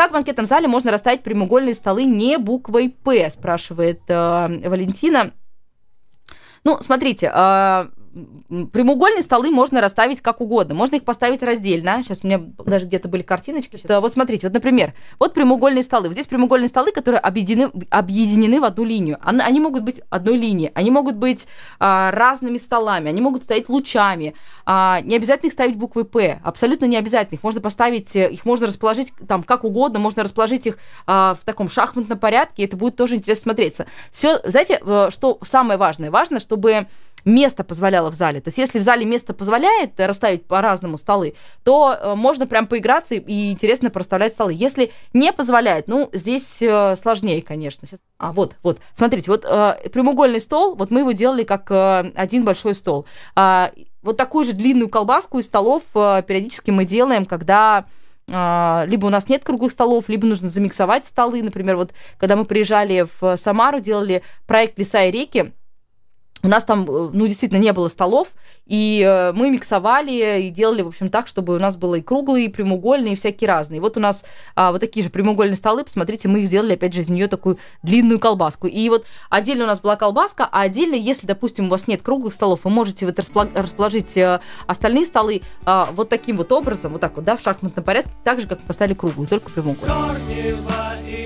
Как в банкетном зале можно расставить прямоугольные столы не буквой «П», спрашивает э, Валентина. Ну, смотрите, э, прямоугольные столы можно расставить как угодно. Можно их поставить раздельно. Сейчас у меня даже где-то были картиночки. Сейчас. Вот смотрите, вот, например, вот прямоугольные столы. Вот здесь прямоугольные столы, которые объединены, объединены в одну линию. Они могут быть одной линией, они могут быть а, разными столами, они могут стоять лучами. А, не обязательно их ставить буквы «П», абсолютно не обязательно. Их можно поставить, э, их можно расположить там как угодно, можно расположить их а, в таком шахматном порядке, это будет тоже интересно смотреться. Все, знаете, э, что самое важное? Важно, чтобы место позволяло в зале. То есть если в зале место позволяет расставить по-разному столы, то э, можно прям поиграться и, и интересно проставлять столы. Если не позволяет, ну, здесь э, сложнее, конечно. Сейчас... А, вот, вот. Смотрите, вот э, прямоугольный стол, вот мы его делали как э, один большой стол. Э, вот такую же длинную колбаску из столов э, периодически мы делаем, когда э, либо у нас нет круглых столов, либо нужно замиксовать столы. Например, вот когда мы приезжали в Самару, делали проект «Леса и реки», у нас там, э, ну, действительно, не было столов, и э, мы миксовали и делали, в общем, так, чтобы у нас было и круглые, и прямоугольные, и всякие разные. вот у нас а, вот такие же прямоугольные столы, посмотрите, мы их сделали, опять же, из нее такую длинную колбаску. И вот отдельно у нас была колбаска, а отдельно, если, допустим, у вас нет круглых столов, вы можете вот расположить э, остальные столы а, вот таким вот образом, вот так вот, да, в шахматном порядке, так же, как мы поставили круглые, только прямоугольные.